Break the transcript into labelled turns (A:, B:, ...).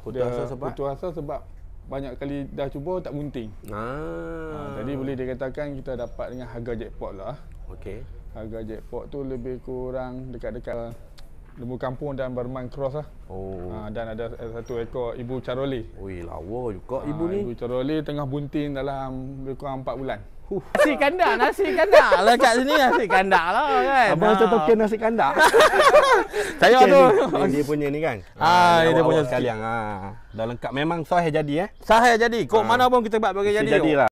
A: Putus asa sebab? Putus asa sebab banyak kali dah cuba tak munting. Ah. Ha, jadi boleh dikatakan kita dapat dengan harga jackpot lah. Okey. Harga jackpot tu lebih kurang dekat-dekat lembu kampung dan Burman cross lah. Oh. Ha, dan ada satu ekor ibu Caroli. Oi, lawa juga ha, ibu ni. Ibu Caroli tengah bunting dalam lebih kurang 4 bulan. Huh. Nasi kandak, nasi kandak. Lah kat sini nasi kandak lah kan. Abang macam ha. token nasi kandak. Saya tu. Ni, dia punya ni kan. Ha, ah, dia, dia punya sekali. Ah, Dah lengkap. Memang sahih jadi eh. Sahih jadi. Kok ha. mana pun kita buat bagi jadi. lah.